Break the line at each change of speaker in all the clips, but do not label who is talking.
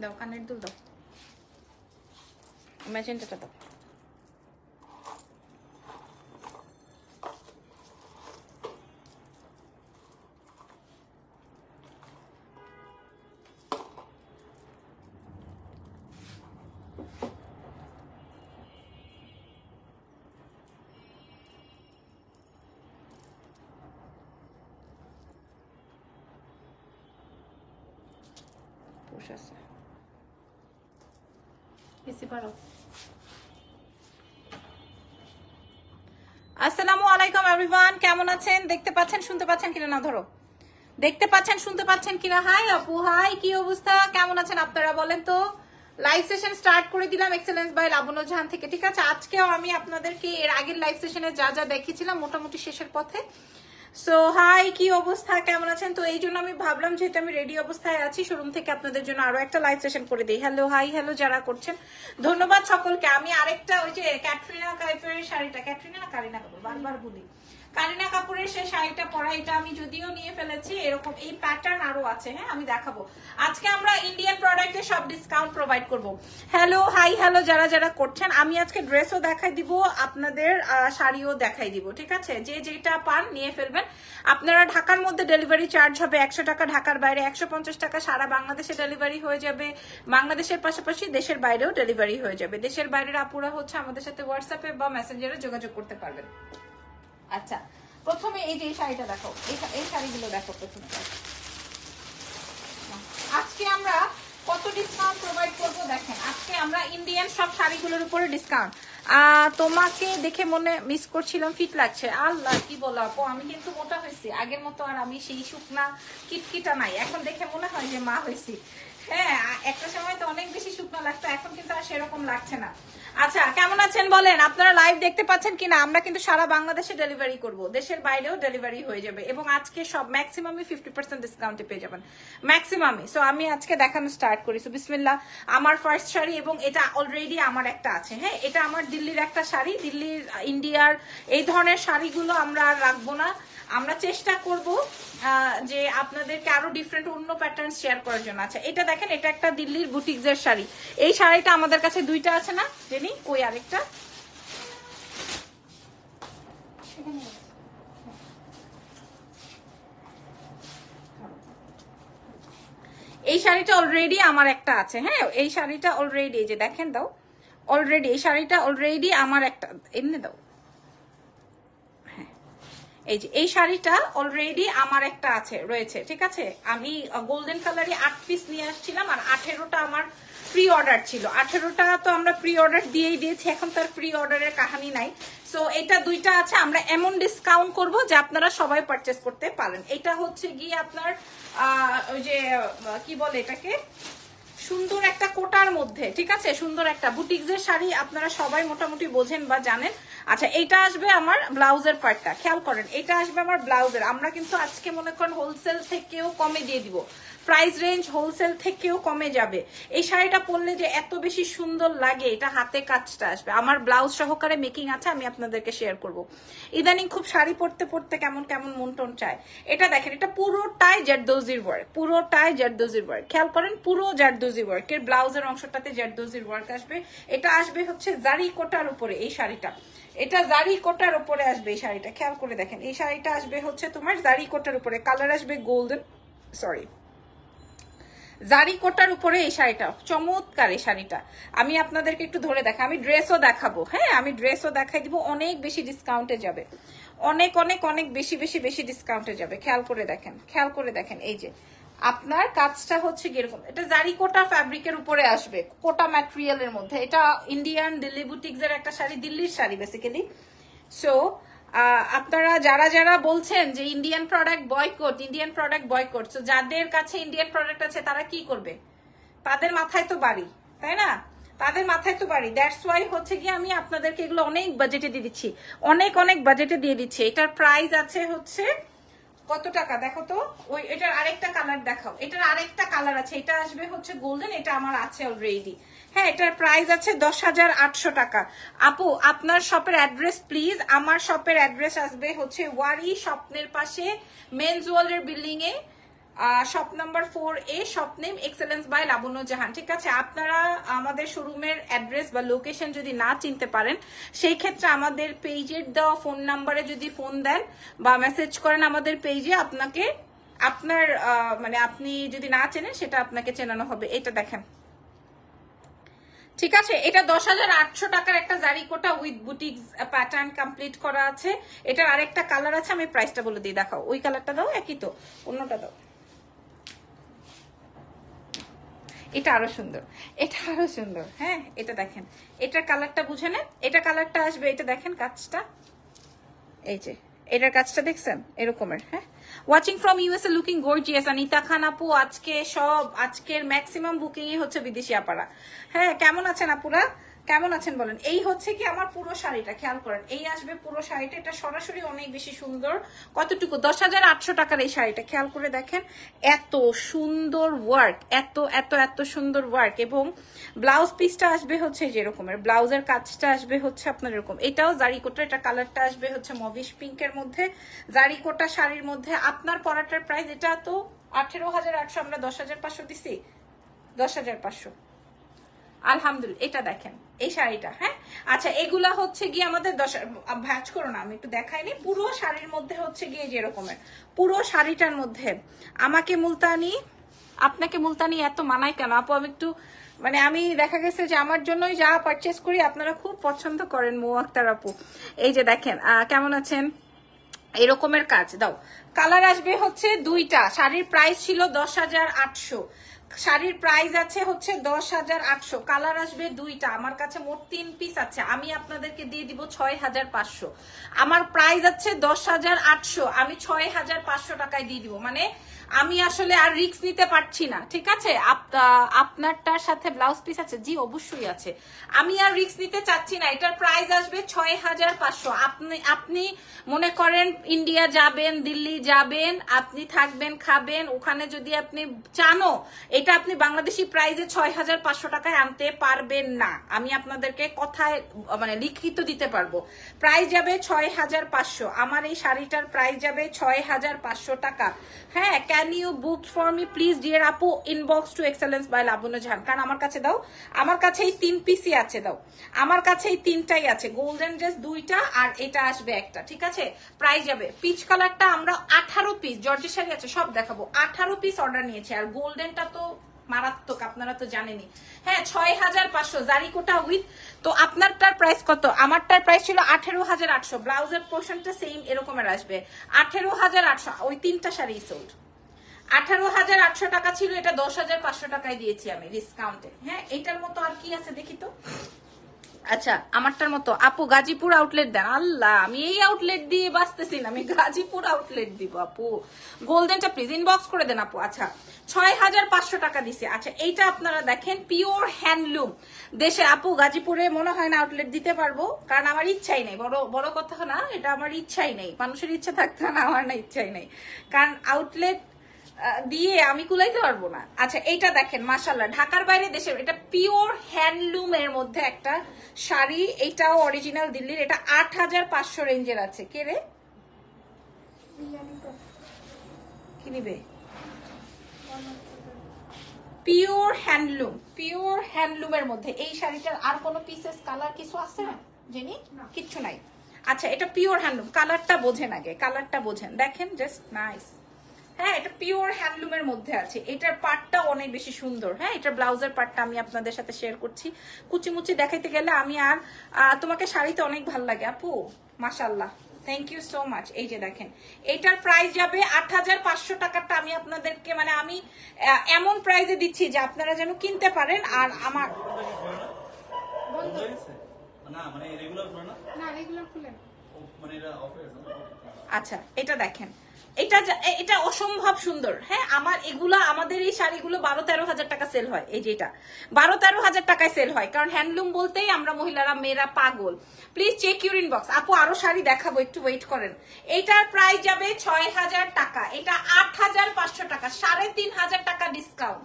দাও কানের দুল দাও মেশিনটা দাও বাড়াও আসসালামু আলাইকুম এভরিওয়ান কেমন আছেন দেখতে পাচ্ছেন শুনতে পাচ্ছেন কিনা না ধরো দেখতে পাচ্ছেন শুনতে পাচ্ছেন কিনা হাই আপু হাই কি অবস্থা কেমন আছেন আপনারা বলেন তো লাইভ সেশন স্টার্ট করে দিলাম এক্সেলেন্স বাই লাবণ্য জাহান থেকে ঠিক আছে আজকেও আমি আপনাদেরকে এর আগের লাইভ সেশনে যা যা দেখিয়েছিলাম মোটামুটি শেষের পথে সো হাই কি অবস্থা কেমন আছেন তো এই জন্য আমি ভাবলাম যেহেতু আমি রেডি অবস্থায় আছি শোরুম থেকে আপনাদের জন্য আরো একটা লাইভ সেশন করে দিই হ্যালো হাই হ্যালো যারা করছেন ধন্যবাদ সকলকে আমি আরেকটা ওই যে ক্যাটরিনা কাইফের শাড়িটা ক্যাটরিনা না কারিনা বারবার বলি কারিনা কাপুরের সে শাড়িটা পরা এটা আমি যদিও নিয়ে ফেলেছি এরকম এই প্যাটার্ন আরো আছে হ্যাঁ আমি দেখাবো আজকে আমরা ইন্ডিয়ান প্রোডাক্টে সব ডিসকাউন্ট প্রোভাইড করব হ্যালো হাই হ্যালো যারা যারা করছেন আমি আজকে ড্রেসও দেখাই দিব আপনাদের শাড়িও দেখাই দিব ঠিক আছে যে যেটা পান নিয়ে ফেলবেন আপনারা ঢাকার মধ্যে ডেলিভারি চার্জ হবে একশো টাকা ঢাকার বাইরে একশো পঞ্চাশ টাকা সারা বাংলাদেশে ডেলিভারি হয়ে যাবে বাংলাদেশের পাশাপাশি দেশের বাইরেও ডেলিভারি হয়ে যাবে দেশের বাইরের আপুরা হচ্ছে আমাদের সাথে হোয়াটসঅ্যাপে বা মেসেঞ্জারে যোগাযোগ করতে পারবেন আচ্ছা প্রথমে এই যে এই শাড়িটা দেখো এই শাড়িগুলো দেখো প্রথমে আজকে আমরা কত ডিসকাউন্ট প্রোভাইড করবো দেখেন আজকে আমরা ইন্ডিয়ান সব শাড়িগুলোর উপরে ডিসকাউন্ট আহ তোমাকে দেখে মনে মিস করছিলাম ফিট লাগছে আল্লাহ কি বলো আপু আমি কিন্তু মোটা হয়েছি আগের মতো আর আমি সেই শুকনা কিটকিটা নাই এখন দেখে মনে হয় যে মা হয়েছি হ্যাঁ একটা সময় তো অনেক বেশি শুকনো লাগতো এখন কিন্তু আর সেরকম লাগছে না আচ্ছা কেমন আছেন বলেন আপনারা লাইভ দেখতে পাচ্ছেন কিনা আমরা কিন্তু সারা বাংলাদেশে ডেলিভারি করব দেশের বাইরেও ডেলিভারি হয়ে যাবে এবং আজকে সব ম্যাক্সিমামই ফিফটি পার্সেন্ট ডিসকাউন্টে পেয়ে যাবেন ম্যাক্সিমামই সো আমি আজকে দেখানো স্টার্ট করি সো বিসমিল্লা আমার ফার্স্ট শাড়ি এবং এটা অলরেডি আমার একটা আছে হ্যাঁ এটা আমার দিল্লির একটা শাড়ি দিল্লির ইন্ডিয়ার এই ধরনের শাড়িগুলো আমরা আর রাখবো না আমরা চেষ্টা করব যে আপনাদেরকে আরো ডিফারেন্ট অন্য প্যাটার্ন শেয়ার করার জন্য আচ্ছা এটা দেখেন এটা একটা দিল্লির বুটিকসের শাড়ি এই শাড়িটা আমাদের কাছে দুইটা আছে না জেনি ওই আরেকটা এই শাড়িটা অলরেডি আমার একটা আছে হ্যাঁ এই শাড়িটা অলরেডি যে দেখেন দাও অলরেডি এই শাড়িটা অলরেডি আমার একটা এমনি দাও এই যে এই শাড়িটা অলরেডি আমার একটা আছে রয়েছে ঠিক আছে আমি গোল্ডেন কালারে আট পিস নিয়ে আসছিলাম আর আঠেরোটা আমার প্রি অর্ডার ছিল আঠেরোটা তো আমরা প্রি অর্ডার দিয়েই দিয়েছি এখন তার প্রি অর্ডারের কাহানি নাই সো এটা দুইটা আছে আমরা এমন ডিসকাউন্ট করব যে আপনারা সবাই পারচেস করতে পারেন এটা হচ্ছে গিয়ে আপনার ওই যে কি বলে এটাকে সুন্দর একটা কোটার মধ্যে ঠিক আছে সুন্দর একটা বুটিক্সের শাড়ি আপনারা সবাই মোটামুটি বোঝেন বা জানেন আচ্ছা এটা আসবে আমার ব্লাউজের পার্টটা খেয়াল করেন এটা আসবে আমার ব্লাউজের আমরা কিন্তু আজকে মনে করেন হোলসেল থেকেও কমে দিয়ে দিব প্রাইস রেঞ্জ হোলসেল থেকেও কমে যাবে এই শাড়িটা পরলে যে এত বেশি সুন্দর লাগে এটা হাতে কাজটা আসবে আমার ব্লাউজ সহকারে মেকিং আছে আমি আপনাদেরকে শেয়ার করব ইদানিং খুব শাড়ি পরতে পরতে কেমন কেমন মন টন চায় এটা দেখেন এটা পুরোটাই জারদোজির ওয়ার্ক পুরোটাই জারদোজির ওয়ার্ক খেয়াল করেন পুরো জারদোজি ওয়ার্ক এর ব্লাউজের অংশটাতে জারদোজির ওয়ার্ক আসবে এটা আসবে হচ্ছে জারি কোটার উপরে এই শাড়িটা এটা জারি কোটার উপরে আসবে এই শাড়িটা খেয়াল করে দেখেন এই শাড়িটা আসবে হচ্ছে তোমার জারি কোটার উপরে কালার আসবে গোল্ডেন সরি জারি কোটার উপরে এই শাড়িটা চমৎকার এই শাড়িটা আমি আপনাদেরকে একটু ধরে দেখা আমি ড্রেসও দেখাবো হ্যাঁ আমি ড্রেসও দেখাই দিব অনেক বেশি ডিসকাউন্টে যাবে অনেক অনেক অনেক বেশি বেশি বেশি ডিসকাউন্টে যাবে খেয়াল করে দেখেন খেয়াল করে দেখেন এই যে আপনার কাজটা হচ্ছে কিরকম এটা জারি কোটা ফ্যাব্রিকের উপরে আসবে কোটা ম্যাটেরিয়ালের মধ্যে এটা ইন্ডিয়ান দিল্লি বুটিক্স এর একটা শাড়ি দিল্লির শাড়ি বেসিক্যালি সো আপনারা যারা যারা বলছেন যে Indian product boycott Indian product boycott so যাদের কাছে ইন্ডিয়ান প্রোডাক্ট আছে তারা কি করবে তাদের মাথায় তো বাড়ি তাই না তাদের মাথায় তো বাড়ি দ্যাটস ওয়াই হচ্ছে গিয়ে আমি আপনাদেরকে এগুলো অনেক বাজেটে দিয়ে দিচ্ছি অনেক অনেক বাজেটে দিয়ে দিচ্ছি এটার প্রাইস আছে হচ্ছে কত টাকা দেখো তো ওই এটার আরেকটা কালার দেখাও এটার আরেকটা কালার আছে এটা আসবে হচ্ছে গোল্ডেন এটা আমার আছে অলরেডি হ্যাঁ এটার প্রাইস আছে দশ হাজার আটশো টাকা আপু আপনার শপের অ্যাড্রেস প্লিজ আমার শপের অ্যাড্রেস আসবে হচ্ছে ওয়ারি স্বপ্নের পাশে মেন জুয়েলার বিল্ডিং এ shop number four A shop name excellence by Labonno Jahan ঠিক আছে আপনারা আমাদের শোরুমের অ্যাড্রেস বা লোকেশন যদি না চিনতে পারেন সেই ক্ষেত্রে আমাদের পেজের দেওয়া ফোন নাম্বারে যদি ফোন দেন বা মেসেজ করেন আমাদের পেজে আপনাকে আপনার মানে আপনি যদি না চেনেন সেটা আপনাকে চেনানো হবে এটা দেখেন ঠিক আছে এটা দশ হাজার আটশো টাকার একটা জারিকোটা উইথ বুটিক্স প্যাটার্ন কমপ্লিট করা আছে এটার আরেকটা কালার আছে আমি প্রাইসটা বলে দিয়ে দেখাও ওই কালারটা দাও একই তো অন্যটা দাও এটা আরো সুন্দর এটা আরো সুন্দর হ্যাঁ এটা দেখেন এটার কালারটা বুঝে নেন এটা কালারটা আসবে এটা দেখেন কাজটা এই যে এটার কাজটা দেখছেন এরকমের হ্যাঁ watching from USA looking gorgeous Anita Khan আপু আজকে সব আজকের ম্যাক্সিমাম বুকিংই হচ্ছে বিদেশি আপারা হ্যাঁ কেমন আছেন আপুরা কেমন আছেন বলেন এই হচ্ছে কি আমার পুরো শাড়িটা খেয়াল করেন এই আসবে পুরো শাড়িটা এটা সরাসরি অনেক বেশি সুন্দর কতটুকু দশ হাজার আটশো টাকার এই শাড়িটা খেয়াল করে দেখেন এত সুন্দর ওয়ার্ক এত এত এত সুন্দর ওয়ার্ক এবং ব্লাউজ পিসটা আসবে হচ্ছে যেরকমের ব্লাউজের কাজটা আসবে হচ্ছে আপনার এরকম এটাও জারিকোটা এটা কালারটা আসবে হচ্ছে মভিশ পিঙ্কের মধ্যে জারিকোটা শাড়ির মধ্যে আপনার পরাটার প্রাইস এটা তো আঠেরো হাজার আটশো আমরা দশ হাজার পাঁচশো দিছি দশ হাজার পাঁচশো আলহামদুলিল্লাহ এটা দেখেন এই শাড়িটা হ্যাঁ আচ্ছা এগুলা হচ্ছে গিয়ে আমাদের দশ ভাজ করো না আমি একটু দেখাইনি পুরো শাড়ির মধ্যে হচ্ছে গিয়ে যেরকমের পুরো শাড়িটার মধ্যে আমাকে মুলতানি আপনাকে মুলতানি এত মানায় কেন আপু আমি একটু মানে আমি দেখা গেছে যে আমার জন্যই যা পারচেস করি আপনারা খুব পছন্দ করেন মৌ আক্তার আপু এই যে দেখেন কেমন আছেন এরকমের কাজ দাও কালার আসবে হচ্ছে দুইটা শাড়ির প্রাইস ছিল দশ হাজার আটশো শাড়ির প্রাইস আছে হচ্ছে দশ হাজার আটশো কালার আসবে দুইটা আমার কাছে মোট তিন পিস আছে আমি আপনাদেরকে দিয়ে দিব ছয় হাজার পাঁচশো আমার প্রাইস আছে দশ হাজার আটশো আমি ছয় হাজার পাঁচশো টাকায় দিয়ে দিব মানে আমি আসলে আর রিক্স নিতে পারছি না ঠিক আছে আপনারটার সাথে ব্লাউজ পিস আছে জি অবশ্যই আছে আমি আর রিক্স নিতে চাচ্ছি না এটার প্রাইস আসবে ছয় হাজার পাঁচশো আপনি আপনি মনে করেন ইন্ডিয়া যাবেন দিল্লি যাবেন আপনি থাকবেন খাবেন ওখানে যদি আপনি চানো এটা আপনি বাংলাদেশি প্রাইজে ছয় হাজার পাঁচশো টাকায় আনতে পারবেন না আমি আপনাদেরকে কথায় মানে লিখিত দিতে পারবো প্রাইস যাবে ছয় হাজার পাঁচশো আমার এই শাড়িটার প্রাইস যাবে ছয় হাজার পাঁচশো টাকা হ্যাঁ brand you for me please dear আপু inbox to excellence by Labonno Jahan কারণ আমার কাছে দাও আমার কাছে এই তিন পিসই আছে দাও আমার কাছে এই তিনটাই আছে গোল্ডেন ড্রেস দুইটা আর এটা আসবে একটা ঠিক আছে প্রাইস যাবে পিচ কালারটা আমরা আঠারো পিস জর্জের শাড়ি আছে সব দেখাবো আঠারো পিস অর্ডার নিয়েছে আর গোল্ডেনটা তো মারাত্মক আপনারা তো জানেনি হ্যাঁ ছয় হাজার পাঁচশো জারিকোটা উইথ তো আপনারটার প্রাইস কত আমারটার প্রাইস ছিল আঠেরো হাজার আটশো ব্লাউজের পোর্শনটা সেম এরকমের আসবে আঠেরো হাজার আটশো ওই তিনটা শাড়ি সোল্ড আঠারো হাজার আটশো টাকা ছিল এটা দশ হাজার পাঁচশো টাকায় দিয়েছি আমি ডিসকাউন্টে হ্যাঁ এটার মতো আর কি আছে দেখি তো আচ্ছা আমারটার মতো আপু গাজীপুর আউটলেট দেন আল্লাহ আমি এই আউটলেট দিয়ে বাঁচতেছি না আমি গাজীপুর আউটলেট দিব আপু গোল্ডেনটা প্লিজ ইনবক্স করে দেন আপু আচ্ছা ছয় হাজার পাঁচশো টাকা দিছে আচ্ছা এইটা আপনারা দেখেন পিওর হ্যান্ডলুম দেশে আপু গাজীপুরে মনে হয় না আউটলেট দিতে পারবো কারণ আমার ইচ্ছাই নেই বড় বড় কথা না এটা আমার ইচ্ছাই নেই মানুষের ইচ্ছা থাকতে না আমার না ইচ্ছাই নেই কারণ আউটলেট দিয়ে আমি কুলাইতে পারবো না আচ্ছা এটা দেখেন মাসাল্লাহ ঢাকার বাইরে দেশের এটা পিওর হ্যান্ডলুমের মধ্যে একটা শাড়ি এটাও অরিজিনাল দিল্লির এটা আট হাজার পাঁচশো রেঞ্জের আছে কে রে কিনিবে পিওর হ্যান্ডলুম পিওর হ্যান্ডলুমের মধ্যে এই শাড়িটার আর কোনো পিসেস কালার কিছু আছে না জেনি কিচ্ছু নাই আচ্ছা এটা পিওর হ্যান্ডলুম কালারটা বোঝেন আগে কালারটা বোঝেন দেখেন জাস্ট নাইস হ্যাঁ এটা পিওর হ্যান্ডলুমের মধ্যে আছে এটার পার্টটা অনেক বেশি সুন্দর হ্যাঁ এটা ব্লাউজের পার্টটা আমি আপনাদের সাথে শেয়ার করছি কুচিমুচি দেখাইতে গেলে আমি আর তোমাকে শাড়িতে অনেক ভাল লাগে আপু মাসাল্লাহ থ্যাংক ইউ সো মাচ এই যে দেখেন এটার প্রাইস যাবে আট হাজার পাঁচশো টাকাটা আমি আপনাদেরকে মানে আমি এমন প্রাইজে দিচ্ছি যে আপনারা যেন কিনতে পারেন আর আমার না মানে রেগুলার না রেগুলার আচ্ছা এটা দেখেন এটা এটা অসম্ভব সুন্দর হ্যাঁ আমার এগুলা আমাদের এই শাড়িগুলো বারো তেরো হাজার টাকা সেল হয় এই যে এটা বারো তেরো হাজার টাকায় সেল হয় কারণ হ্যান্ডলুম বলতেই আমরা মহিলারা মেয়েরা পাগল প্লিজ চেক ইউর ইনবক্স আপু আরো শাড়ি দেখাবো একটু ওয়েট করেন এটার প্রাইস যাবে ছয় হাজার টাকা এটা আট হাজার পাঁচশো টাকা সাড়ে তিন হাজার টাকা ডিসকাউন্ট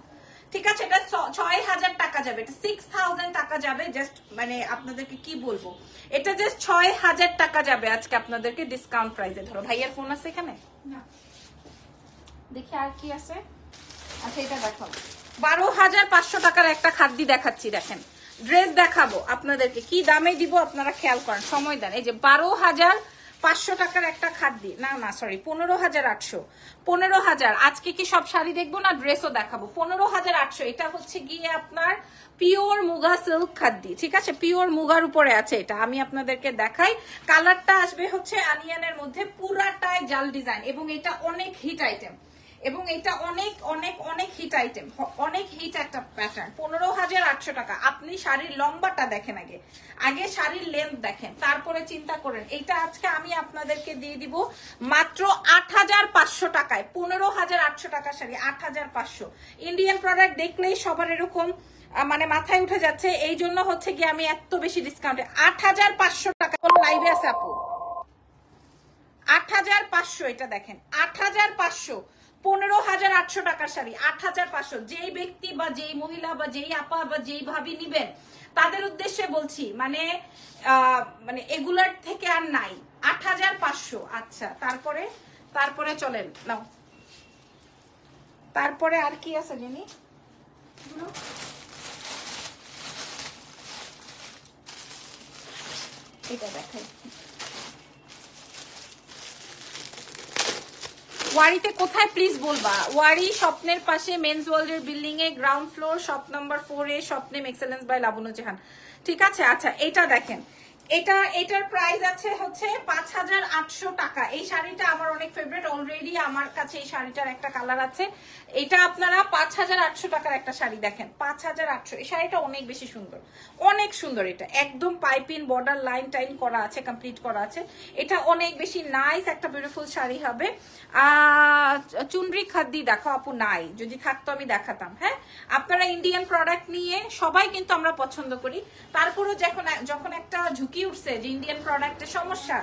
ঠিক আছে এটা ছয় হাজার টাকা যাবে এটা সিক্স থাউজেন্ড টাকা যাবে জাস্ট মানে আপনাদেরকে কি বলবো এটা জাস্ট ছয় হাজার টাকা যাবে আজকে আপনাদেরকে ডিসকাউন্ট প্রাইসে ধরো ভাইয়ার ফোন আছে এখানে দেখি আর কি আছে আচ্ছা এটা দেখাও বারো হাজার পাঁচশো টাকার একটা খাদ্যি দেখাচ্ছি দেখেন ড্রেস দেখাবো আপনাদেরকে কি দামে দিব আপনারা খেয়াল করেন সময় দেন এই যে বারো হাজার পাঁচশো টাকার একটা খাট না না সরি পনেরো হাজার আটশো পনেরো হাজার আজকে কি সব শাড়ি দেখবো না ড্রেসও দেখাবো পনেরো হাজার আটশো এটা হচ্ছে গিয়ে আপনার পিওর মুগা সিল্ক খাদ্দি ঠিক আছে পিওর মুগার উপরে আছে এটা আমি আপনাদেরকে দেখাই কালারটা আসবে হচ্ছে আনিয়ানের মধ্যে পুরাটায় জাল ডিজাইন এবং এটা অনেক হিট আইটেম এবং এটা অনেক অনেক অনেক হিট আইটেম অনেক হিট একটা প্যাটার্ন পনেরো হাজার আটশো টাকা আপনি শাড়ির লম্বাটা দেখেন আগে আগে শাড়ির লেন্থ দেখেন তারপরে চিন্তা করেন এটা আজকে আমি আপনাদেরকে দিয়ে দিব মাত্র আট হাজার পাঁচশো টাকায় পনেরো হাজার আটশো টাকা শাড়ি আট হাজার পাঁচশো ইন্ডিয়ান প্রোডাক্ট দেখলেই সবার এরকম মানে মাথায় উঠে যাচ্ছে এই জন্য হচ্ছে কি আমি এত বেশি ডিসকাউন্টে আট হাজার পাঁচশো টাকা কোন লাইভে আছে আপু আট হাজার পাঁচশো এটা দেখেন আট হাজার পাঁচশো পনেরো হাজার আটশো টাকার শাড়ি আট হাজার পাঁচশো যেই ব্যক্তি বা যেই মহিলা বা যেই আপা বা যেই ভাবি নিবেন তাদের উদ্দেশ্যে বলছি মানে মানে এগুলার থেকে আর নাই আট হাজার পাঁচশো আচ্ছা তারপরে তারপরে চলেন নাও তারপরে আর কি আছে জেনি এটা দেখাই ওয়ারিতে কোথায় প্লিজ বলবা ওয়ারি স্বপ্নের পাশে মেন্স এর বিল্ডিং এ ground floor shop number four এ স্বপ্নেম এক্সেলেন্স বাই লাবণ্য জাহান ঠিক আছে আচ্ছা এটা দেখেন এটা এটার প্রাইস আছে হচ্ছে পাঁচ হাজার আটশো টাকা এই শাড়িটা আমার অনেক ফেভারিট অলরেডি আমার কাছে এই শাড়িটার একটা কালার আছে এটা আপনারা পাঁচ হাজার আটশো টাকার একটা শাড়ি দেখেন পাঁচ হাজার আটশো এই শাড়িটা অনেক বেশি সুন্দর অনেক সুন্দর এটা একদম পাইপিন বর্ডার লাইন টাইন করা আছে কমপ্লিট করা আছে এটা অনেক বেশি নাইস একটা বিউটিফুল শাড়ি হবে চুনরি খাদ্যি দেখো আপু নাই যদি থাকতো আমি দেখাতাম হ্যাঁ আপনারা ইন্ডিয়ান প্রোডাক্ট নিয়ে সবাই কিন্তু আমরা পছন্দ করি তারপরেও যখন যখন একটা ঝুঁকি কি উঠছে যে ইন্ডিয়ান প্রোডাক্টের সমস্যা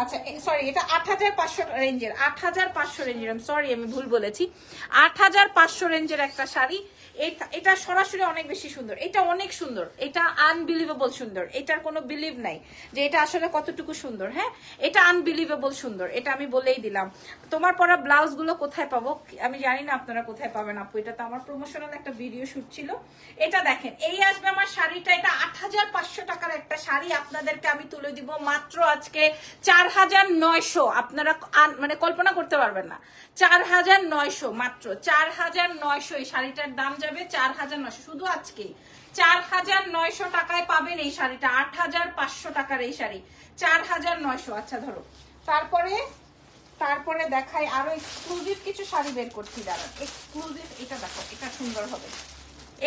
আচ্ছা সরি এটা আট হাজার পাঁচশো রেঞ্জের আট হাজার পাঁচশো রেঞ্জের আমি সরি আমি ভুল বলেছি আট হাজার পাঁচশো রেঞ্জের একটা শাড়ি এটা সরাসরি অনেক বেশি সুন্দর এটা অনেক সুন্দর এটা আনবিলিভেবল সুন্দর এটার কোনো বিলিভ নাই যে এটা আসলে কতটুকু সুন্দর হ্যাঁ এটা আনবিলিভেবল সুন্দর এটা আমি বলেই দিলাম তোমার পরা ব্লাউজ গুলো কোথায় পাবো আমি জানি না আপনারা কোথায় পাবেন আপু এটা তো আমার প্রমোশনাল একটা ভিডিও শুট ছিল এটা দেখেন এই আসবে আমার শাড়িটা এটা আট টাকার একটা শাড়ি আপনাদেরকে আমি তুলে দিব মাত্র আজকে চার হাজার নয়শো আপনারা মানে কল্পনা করতে পারবেন না চার হাজার নয়শো মাত্র চার হাজার নয়শো এই শাড়িটার দাম যাবে চার হাজার নয়শো শুধু আজকে চার হাজার নয়শো টাকায় পাবেন এই শাড়িটা আট হাজার পাঁচশো টাকার এই শাড়ি চার হাজার নয়শো আচ্ছা ধরো তারপরে তারপরে দেখাই আরো এক্সক্লুসিভ কিছু শাড়ি বের করছি দাঁড়ান এক্সক্লুসিভ এটা দেখো এটা সুন্দর হবে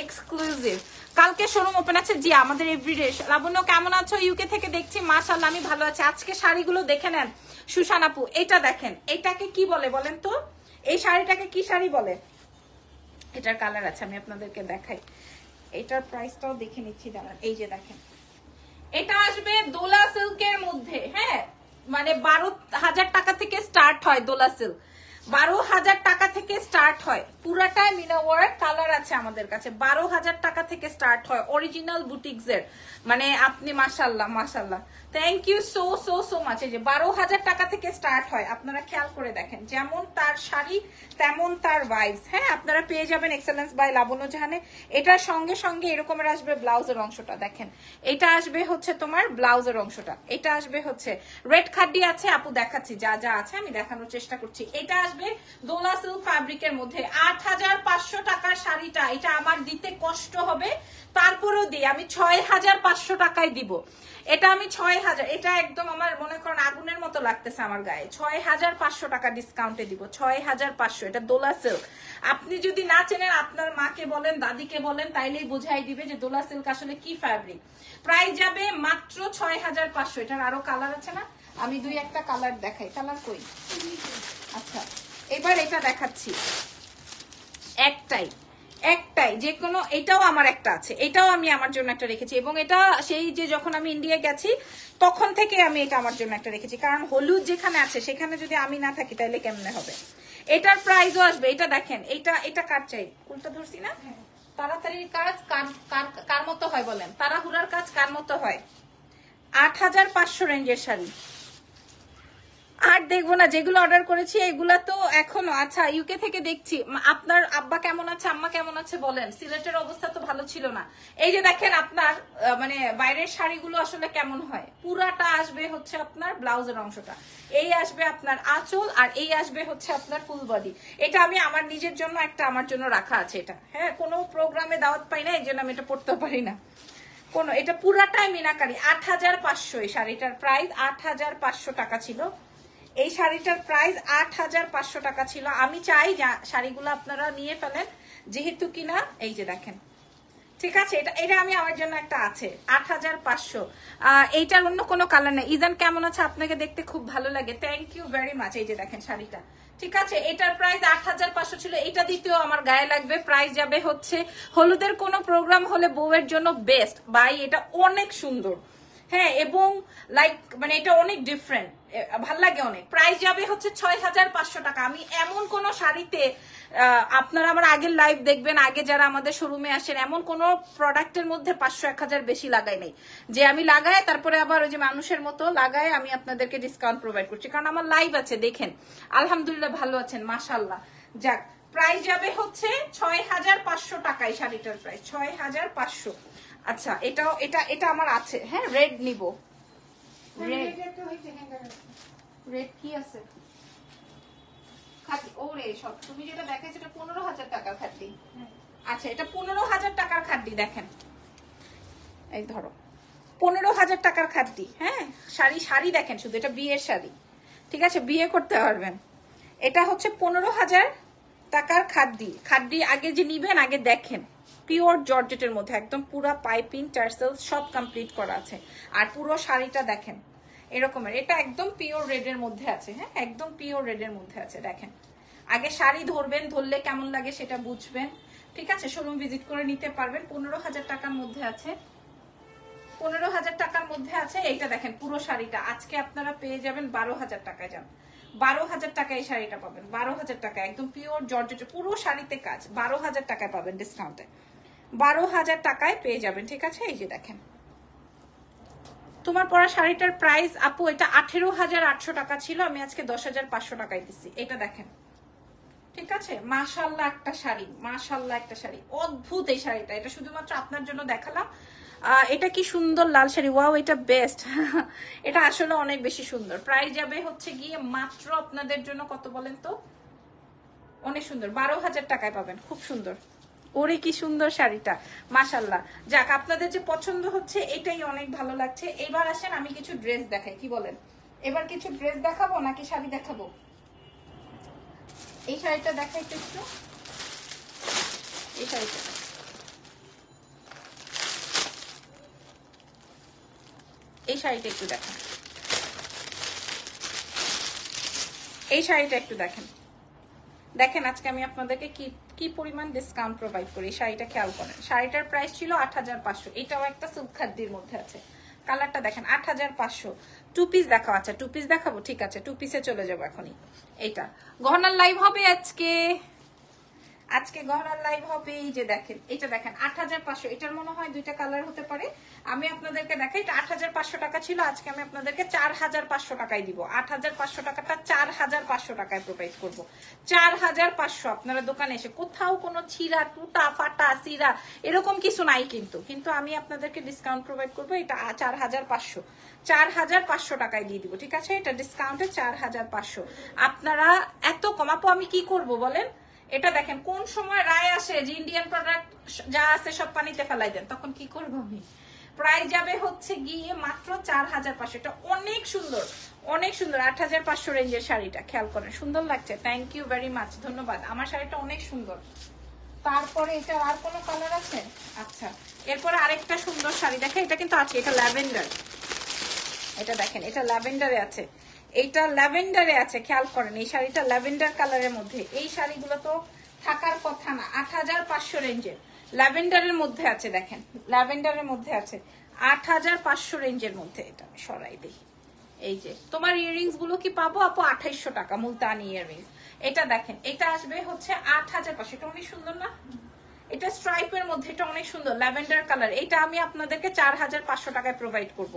এক্সক্লুসিভ কালকে শোরুম ওপেন আছে জি আমাদের এভরিডে লাবণ্য কেমন আছো ইউকে থেকে দেখছি মাশাল্লাহ আমি ভালো আছি আজকে শাড়িগুলো দেখে নেন সুশান এটা দেখেন এটাকে কি বলে বলেন তো এই শাড়িটাকে কি শাড়ি বলে এটার কালার আছে আমি আপনাদেরকে দেখাই এটার প্রাইসটাও দেখে নিচ্ছি দাঁড়ান এই যে দেখেন এটা আসবে দোলা সিল্কের মধ্যে হ্যাঁ মানে বারো হাজার টাকা থেকে স্টার্ট হয় দোলা সিল্ক বারো হাজার টাকা থেকে স্টার্ট হয় পুরাটাই মিনা ওয়ার্ক কালার আছে আমাদের কাছে বারো হাজার টাকা থেকে স্টার্ট হয় অরিজিনাল বুটিক্স এর মানে আপনি মাসাল্লাহ মাসাল্লাহ thank you so so so much এই যে বারো হাজার টাকা থেকে স্টার্ট হয় আপনারা খেয়াল করে দেখেন যেমন তার শাড়ি তেমন তার ওয়াইস হ্যাঁ আপনারা পেয়ে যাবেন এক্সেলেন্স বাই লাবণ্য জাহানে এটার সঙ্গে সঙ্গে এরকমের আসবে ব্লাউজের অংশটা দেখেন এটা আসবে হচ্ছে তোমার ব্লাউজের অংশটা এটা আসবে হচ্ছে রেড খাড্ডি আছে আপু দেখাচ্ছি যা যা আছে আমি দেখানোর চেষ্টা করছি এটা আসবে দোলা সিল্ক ফ্যাব্রিক এর মধ্যে আট হাজার পাঁচশো টাকার শাড়িটা এটা আমার দিতে কষ্ট হবে তারপরেও দিই আমি ছয় হাজার পাঁচশো টাকায় দিব এটা আমি ছয় হাজার এটা একদম আমার মনে করেন আগুনের মতো লাগতেছে আমার গায়ে ছয় হাজার পাঁচশো টাকা ডিসকাউন্টে দিব ছয় হাজার পাঁচশো এটা দোলা সিল্ক আপনি যদি না চেনেন আপনার মাকে বলেন দাদিকে বলেন তাইলেই বুঝাই দিবে যে দোলা সিল্ক আসলে কি ফ্যাব্রিক প্রায় যাবে মাত্র ছয় হাজার পাঁচশো এটার আরো কালার আছে না আমি দুই একটা কালার দেখাই কালার কই আচ্ছা এবার এটা দেখাচ্ছি একটাই একটাই যে কোনো এটাও আমার একটা আছে এটাও আমি আমার জন্য একটা রেখেছি এবং এটা সেই যে যখন আমি ইন্ডিয়ায় গেছি তখন থেকে আমি এটা আমার জন্য একটা রেখেছি কারণ হলুদ যেখানে আছে সেখানে যদি আমি না থাকি তাহলে কেমনে হবে এটার প্রাইজও আসবে এটা দেখেন এটা এটা কার চাই উল্টা ধরছি না হ্যাঁ। তাড়াতাড়ির কাজ কার কার মতো হয় বলেন তাড়াহুড়ার কাজ কার মতো হয় আট হাজার পাঁচশো রেঞ্জের শাড়ি আর দেখবো না যেগুলো অর্ডার করেছি এগুলো তো এখনো আচ্ছা ইউকে থেকে দেখছি আপনার আব্বা কেমন আছে আম্মা কেমন আছে বলেন সিলেটের অবস্থা তো ভালো ছিল না এই যে দেখেন আপনার মানে বাইরের শাড়িগুলো আসলে কেমন হয় পুরাটা আসবে হচ্ছে আপনার ব্লাউজের অংশটা এই আসবে আপনার আঁচল আর এই আসবে হচ্ছে আপনার ফুল বডি এটা আমি আমার নিজের জন্য একটা আমার জন্য রাখা আছে এটা হ্যাঁ কোনো প্রোগ্রামে দাওয়াত পাই না এই জন্য আমি এটা পড়তে পারি না কোনো এটা পুরাটাই মিনাকারি আট হাজার পাঁচশো এই শাড়িটার প্রাইস আট হাজার পাঁচশো টাকা ছিল এই শাড়িটার প্রাইস আট হাজার পাঁচশো টাকা ছিল আমি চাই শাড়িগুলো আপনারা নিয়ে ফেলেন যেহেতু কিনা এই যে দেখেন ঠিক আছে এটা এটা আমি আমার জন্য একটা আছে আট হাজার পাঁচশো এইটার অন্য কোনো কালার নেই ইজান কেমন আছে আপনাকে দেখতে খুব ভালো লাগে থ্যাংক ইউ ভেরি মাচ এই যে দেখেন শাড়িটা ঠিক আছে এটার প্রাইস আট হাজার পাঁচশো ছিল এটা দ্বিতীয় আমার গায়ে লাগবে প্রাইস যাবে হচ্ছে হলুদের কোনো প্রোগ্রাম হলে বউয়ের জন্য বেস্ট বাই এটা অনেক সুন্দর হ্যাঁ এবং লাইক মানে এটা অনেক ডিফারেন্ট ভাল লাগে অনেক প্রাইস যাবে হচ্ছে ছয় হাজার পাঁচশো টাকা আমি এমন কোন শাড়িতে আপনারা আমার আগের লাইভ দেখবেন আগে যারা আমাদের শোরুমে আসেন এমন কোন প্রোডাক্টের মধ্যে পাঁচশো এক হাজার বেশি লাগাই নাই যে আমি লাগাই তারপরে আবার ওই যে মানুষের মতো লাগাই আমি আপনাদেরকে ডিসকাউন্ট প্রোভাইড করছি কারণ আমার লাইভ আছে দেখেন আলহামদুলিল্লাহ ভালো আছেন মাসাল্লাহ যাক প্রাইস যাবে হচ্ছে ছয় হাজার পাঁচশো টাকায় শাড়িটার প্রাইস ছয় হাজার পাঁচশো আচ্ছা এটাও এটা এটা আমার আছে হ্যাঁ রেড নিবো হ্যাঁ, হ্যাঁ, হ্যাঁ। আচ্ছা, এই ধরো পনেরো হাজার টাকার হ্যাঁ শাড়ি শাড়ি দেখেন শুধু এটা বিয়ের শাড়ি ঠিক আছে বিয়ে করতে পারবেন এটা হচ্ছে পনেরো হাজার টাকার খাদ্যি খাদ্যি আগে যে নিবেন আগে দেখেন পিওর জর্জেটের মধ্যে একদম পুরা পাইপিং টার্সেল সব কমপ্লিট করা আছে আর পুরো শাড়িটা দেখেন এরকমের এটা একদম পিওর রেডের মধ্যে আছে হ্যাঁ একদম পিওর রেডের মধ্যে আছে দেখেন আগে শাড়ি ধরবেন ধরলে কেমন লাগে সেটা বুঝবেন ঠিক আছে শোরুম ভিজিট করে নিতে পারবেন পনেরো হাজার টাকার মধ্যে আছে পনেরো হাজার টাকার মধ্যে আছে এইটা দেখেন পুরো শাড়িটা আজকে আপনারা পেয়ে যাবেন বারো হাজার টাকায় যান বারো হাজার টাকা এই শাড়িটা পাবেন বারো হাজার টাকা একদম পিওর জর্জেটের পুরো শাড়িতে কাজ বারো হাজার টাকায় পাবেন ডিসকাউন্টে বারো হাজার টাকায় পেয়ে যাবেন ঠিক আছে এই যে দেখেন তোমার পরা শাড়িটার প্রাইস আপু এটা আঠেরো হাজার আটশো টাকা ছিল আমি আজকে দশ হাজার পাঁচশো টাকায় দিচ্ছি এটা দেখেন ঠিক আছে মাশাল্লাহ একটা শাড়ি মাশাল্লাহ একটা শাড়ি অদ্ভুত এই শাড়িটা এটা শুধুমাত্র আপনার জন্য দেখালাম এটা কি সুন্দর লাল শাড়ি ওয়াও এটা বেস্ট এটা আসলে অনেক বেশি সুন্দর প্রাইস যাবে হচ্ছে গিয়ে মাত্র আপনাদের জন্য কত বলেন তো অনেক সুন্দর বারো হাজার টাকায় পাবেন খুব সুন্দর ওরে কি সুন্দর শাড়িটা মাসাল্লাহ যাক আপনাদের যে পছন্দ হচ্ছে এটাই অনেক ভালো লাগছে এবার আসেন আমি কিছু ড্রেস দেখাই কি বলেন এবার কিছু ড্রেস দেখাবো নাকি শাড়ি দেখাবো এই শাড়িটা দেখাই একটু একটু এই শাড়িটা এই শাড়িটা একটু দেখেন এই শাড়িটা একটু দেখেন দেখেন আজকে আমি আপনাদেরকে কি কি পরিমাণ ডিসকাউন্ট প্রোভাইড করি শাড়িটা খেয়াল করেন শাড়িটার প্রাইস ছিল আট হাজার পাঁচশো এটাও একটা সুখাদ্দির মধ্যে আছে কালারটা দেখেন আট হাজার পাঁচশো টু পিস দেখাও আচ্ছা টু পিস দেখাবো ঠিক আছে টু পিসে চলে যাবো এখনই এটা গহনার লাইভ হবে আজকে আজকে গহনার লাইভ হবে এই যে দেখেন এটা দেখেন আট হাজার পাঁচশো এটার মনে হয় দুইটা কালার হতে পারে আমি আপনাদেরকে দেখাই এটা আট হাজার পাঁচশো টাকা ছিল আজকে আমি আপনাদেরকে চার হাজার পাঁচশো টাকায় দিব আট হাজার পাঁচশো টাকাটা চার হাজার পাঁচশো টাকায় প্রোভাইড করব চার হাজার পাঁচশো আপনারা দোকানে এসে কোথাও কোনো ছিঁড়া টুটা ফাটা সিরা এরকম কিছু নাই কিন্তু কিন্তু আমি আপনাদেরকে ডিসকাউন্ট প্রোভাইড করবো এটা চার হাজার পাঁচশো চার হাজার পাঁচশো টাকায় দিয়ে দিব ঠিক আছে এটা ডিসকাউন্টে চার হাজার পাঁচশো আপনারা এত কমাপো আমি কি করব বলেন এটা দেখেন কোন সময় রায় আসে যে ইন্ডিয়ান প্রোডাক্ট যা আছে সব পানিতে ফেলাই দেন তখন কি করবো আমি প্রায় যাবে হচ্ছে গিয়ে মাত্র চার হাজার পাঁচশো এটা অনেক সুন্দর অনেক সুন্দর আট হাজার পাঁচশো রেঞ্জের শাড়িটা খেয়াল করেন সুন্দর লাগছে থ্যাংক ইউ ভেরি মাচ ধন্যবাদ আমার শাড়িটা অনেক সুন্দর তারপরে এটা আর কোনো কালার আছে আচ্ছা এরপর আরেকটা সুন্দর শাড়ি দেখেন এটা কিন্তু আছে এটা ল্যাভেন্ডার এটা দেখেন এটা ল্যাভেন্ডারে আছে এইটা ল্যাভেন্ডারে আছে খেয়াল করেন এই শাড়িটা ল্যাভেন্ডার কালারের মধ্যে এই শাড়িগুলো তো থাকার কথা না আট হাজার পাঁচশো রেঞ্জের ল্যাভেন্ডারের মধ্যে আছে দেখেন ল্যাভেন্ডারের মধ্যে আছে আট হাজার পাঁচশো রেঞ্জের মধ্যে এটা আমি সরাই দেখি এই যে তোমার ইয়াররিংস গুলো কি পাবো আপু আঠাইশশো টাকা মুলতানি ইয়াররিংস এটা দেখেন এটা আসবে হচ্ছে আট হাজার পাঁচশো এটা অনেক সুন্দর না এটা স্ট্রাইপের মধ্যে এটা অনেক সুন্দর ল্যাভেন্ডার কালার এটা আমি আপনাদেরকে চার হাজার পাঁচশো টাকায় প্রোভাইড করব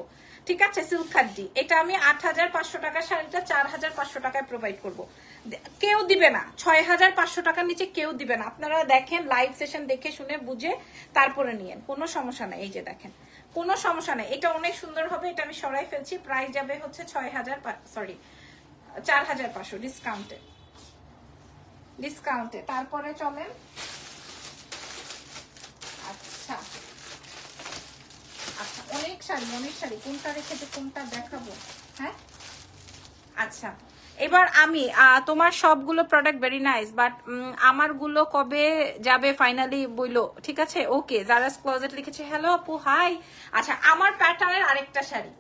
ঠিক আছে সিল্ক খাদ্দি এটা আমি আট হাজার পাঁচশো টাকার শাড়িটা চার হাজার পাঁচশো টাকায় প্রোভাইড করব কেউ দিবে না ছয় হাজার পাঁচশো টাকার নিচে কেউ দিবে না আপনারা দেখেন লাইভ সেশন দেখে শুনে বুঝে তারপরে নিয়েন কোনো সমস্যা নাই এই যে দেখেন কোনো সমস্যা নাই এটা অনেক সুন্দর হবে এটা আমি সরাই ফেলছি প্রাইস যাবে হচ্ছে ছয় হাজার সরি চার হাজার পাঁচশো ডিসকাউন্টে ডিসকাউন্টে তারপরে চলেন অনেক শাড়ি অনেক শাড়ি কোনটা রেখে কোনটা দেখাবো হ্যাঁ আচ্ছা এবার আমি তোমার সবগুলো প্রোডাক্ট ভেরি নাইস বাট আমারগুলো কবে যাবে ফাইনালি বইলো ঠিক আছে ওকে জারাস ক্লোজেট লিখেছে হ্যালো আপু হাই আচ্ছা আমার প্যাটার্নের আরেকটা শাড়ি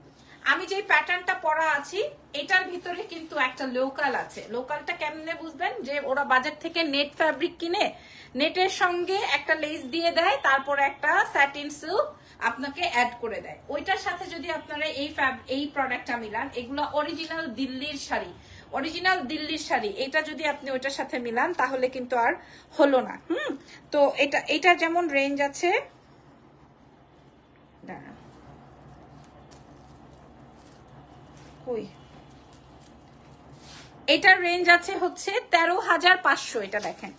আমি যে প্যাটার্নটা পরা আছি এটার ভিতরে কিন্তু একটা লোকাল আছে লোকালটা কেমনে বুঝবেন যে ওরা বাজার থেকে নেট ফ্যাব্রিক কিনে নেটের সঙ্গে একটা লেস দিয়ে দেয় তারপরে একটা স্যাটিন সিল্ক আপনাকে অ্যাড করে দেয় ওইটার সাথে যদি আপনারা এই ফ্যাব এই প্রোডাক্টটা মিলান এগুলো অরিজিনাল দিল্লির শাড়ি অরিজিনাল দিল্লির শাড়ি এটা যদি আপনি ওইটার সাথে মিলান তাহলে কিন্তু আর হলো না হুম তো এটা এটা যেমন রেঞ্জ আছে এটার রেঞ্জ আছে হচ্ছে তেরো হাজার পাঁচশো এটা দেখেন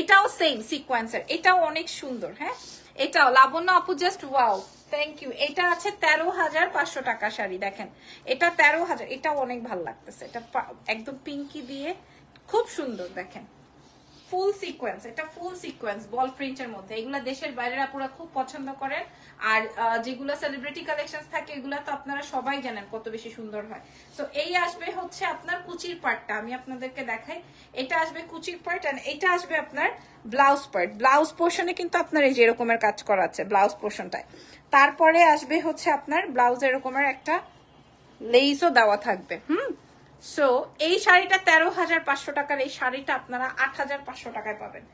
এটাও সেম সিকোয়েন্সার এটাও অনেক সুন্দর হ্যাঁ এটাও লাবণ্য আপু জাস্ট ওয়াও থ্যাংক ইউ এটা আছে তেরো হাজার পাঁচশো টাকা শাড়ি দেখেন এটা তেরো হাজার এটাও অনেক ভালো লাগতেছে এটা একদম পিঙ্কি দিয়ে খুব সুন্দর দেখেন ফুল সিকোয়েন্স এটা ফুল সিকোয়েন্স বল প্রিন্টের মধ্যে এগুলো দেশের বাইরের আপুরা খুব পছন্দ করেন আর যেগুলো সেলিব্রিটি কালেকশন থাকে এগুলো তো আপনারা সবাই জানেন কত বেশি সুন্দর হয় তো এই আসবে হচ্ছে আপনার কুচির পার্টটা আমি আপনাদেরকে দেখাই এটা আসবে কুচির পার্ট আর এটা আসবে আপনার ব্লাউজ পার্ট ব্লাউজ পোর্শনে কিন্তু আপনার এই যে এরকমের কাজ করা আছে ব্লাউজ পোর্শনটায় তারপরে আসবে হচ্ছে আপনার ব্লাউজ এরকমের একটা লেইসও দেওয়া থাকবে হুম সো এই শাড়িটা তেরো হাজার পাঁচশো টাকার এই শাড়িটা আপনারা আট হাজার পাঁচশো টাকায় পাবেন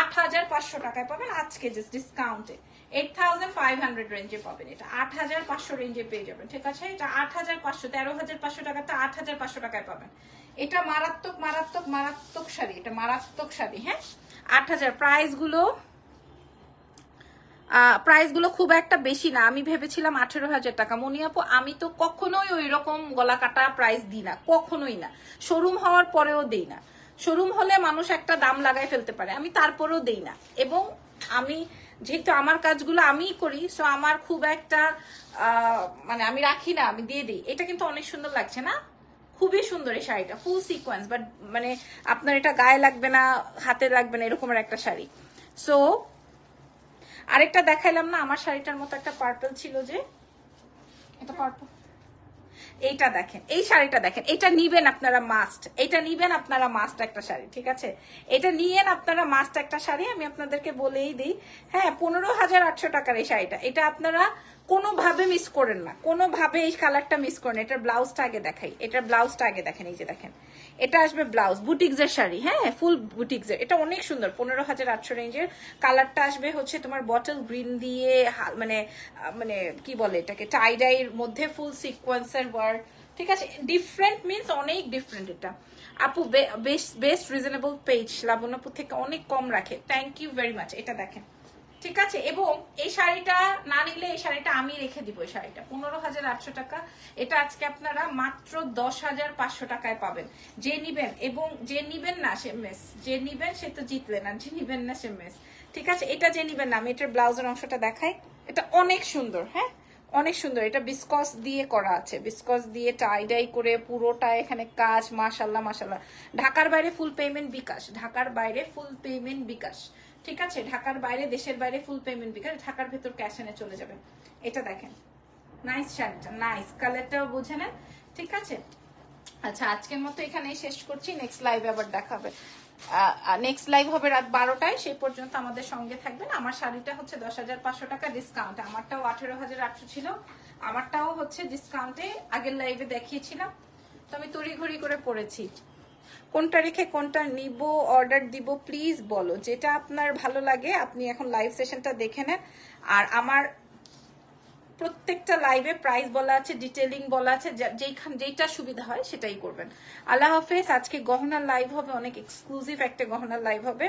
আট হাজার পাঁচশো টাকায় পাবেন আজকে জাস্ট ডিসকাউন্টে এইট থাউজেন্ড ফাইভ হান্ড্রেড রেঞ্জে পাবেন এটা আট হাজার পাঁচশো রেঞ্জে পেয়ে যাবেন ঠিক আছে এটা আট হাজার পাঁচশো তেরো হাজার পাঁচশো টাকা তো আট হাজার পাঁচশো টাকায় পাবেন এটা মারাত্মক মারাত্মক মারাত্মক শাড়ি এটা মারাত্মক শাড়ি হ্যাঁ আট হাজার প্রাইসগুলো প্রাইসগুলো খুব একটা বেশি না আমি ভেবেছিলাম আঠেরো হাজার টাকা মনি আপু আমি তো কখনোই ওই রকম গলা কাটা প্রাইস দিই না কখনোই না শোরুম হওয়ার পরেও দিই না শোরুম হলে মানুষ একটা দাম লাগাই ফেলতে পারে আমি তারপরেও দিই না এবং আমি যেহেতু আমার কাজগুলো আমিই করি সো আমার খুব একটা মানে আমি রাখি না আমি দিয়ে দিই এটা কিন্তু অনেক সুন্দর লাগছে না খুবই সুন্দর এই শাড়িটা ফুল সিকোয়েন্স বাট মানে আপনার এটা গায়ে লাগবে না হাতে লাগবে না এরকমের একটা শাড়ি সো আরেকটা দেখাইলাম না আমার শাড়িটার মতো একটা পার্পল ছিল যে এটা পার্পল এইটা দেখেন এই শাড়িটা দেখেন এটা নিবেন আপনারা মাস্ট এটা নিবেন আপনারা মাস্ট একটা শাড়ি ঠিক আছে এটা নিয়েন আপনারা মাস্ট একটা শাড়ি আমি আপনাদেরকে বলেই দিই হ্যাঁ পনেরো হাজার আটশো টাকার এই শাড়িটা এটা আপনারা কোনোভাবে মিস করেন না কোনোভাবে এই কালারটা মিস করেন এটার ব্লাউজটা আগে দেখাই এটার ব্লাউজটা আগে দেখেন এই যে দেখেন এটা আসবে ব্লাউজ বুটিক্সের শাড়ি হ্যাঁ ফুল বুটিক্সের এটা অনেক সুন্দর পনেরো হাজার আটশো রেঞ্জের কালারটা আসবে হচ্ছে তোমার বটল গ্রিন দিয়ে মানে মানে কি বলে এটাকে টাইডাইয়ের মধ্যে ফুল সিকোয়েন্সের ওয়ার্ক ঠিক আছে ডিফারেন্ট মিনস অনেক ডিফারেন্ট এটা আপু বেস্ট বেস্ট রিজনেবল পেজ লাবণ্যপুর থেকে অনেক কম রাখে থ্যাংক ইউ ভেরি মাচ এটা দেখেন ঠিক আছে এবং এই শাড়িটা না নিলে এই শাড়িটা আমি রেখে দিব এই শাড়িটা পনেরো হাজার আটশো টাকা এটা আজকে আপনারা মাত্র দশ হাজার পাঁচশো টাকায় পাবেন যে নিবেন এবং যে নিবেন না সে মেস যে নিবেন সে তো জিতবে না যে নিবেন না সে মেস ঠিক আছে এটা যে নিবেন না আমি এটার ব্লাউজের অংশটা দেখাই এটা অনেক সুন্দর হ্যাঁ অনেক সুন্দর এটা বিস্কস দিয়ে করা আছে বিস্কস দিয়ে টাই ডাই করে পুরোটা এখানে কাজ মাসাল্লাহ মাসাল্লাহ ঢাকার বাইরে ফুল পেমেন্ট বিকাশ ঢাকার বাইরে ফুল পেমেন্ট বিকাশ ঠিক আছে ঢাকার বাইরে দেশের বাইরে ফুল পেমেন্ট বিকাশ ঢাকার ভেতর ক্যাশ এনে চলে যাবে এটা দেখেন নাইস শাড়িটা নাইস কালারটাও বুঝে নেন ঠিক আছে আচ্ছা আজকের মতো এখানেই শেষ করছি নেক্সট লাইভে আবার দেখা হবে নেক্সট লাইভ হবে রাত বারোটায় সেই পর্যন্ত আমাদের সঙ্গে থাকবেন আমার শাড়িটা হচ্ছে দশ হাজার পাঁচশো টাকা ডিসকাউন্ট আমারটাও আঠেরো হাজার আটশো ছিল আমারটাও হচ্ছে ডিসকাউন্টে আগের লাইভে দেখিয়েছিলাম তো আমি তড়িঘড়ি করে পড়েছি কোনটা রেখে কোনটা নিব অর্ডার দিব প্লিজ বলো যেটা আপনার ভালো লাগে আপনি এখন লাইভ সেশনটা দেখে নেন আর আমার প্রত্যেকটা লাইভে প্রাইস বলা আছে ডিটেলিং বলা আছে যেইখান যেইটা সুবিধা হয় সেটাই করবেন আল্লাহ হাফেজ আজকে গহনার লাইভ হবে অনেক এক্সক্লুসিভ একটা গহনার লাইভ হবে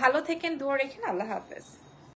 ভালো থেকেন দোয়া রেখেন আল্লাহ হাফেজ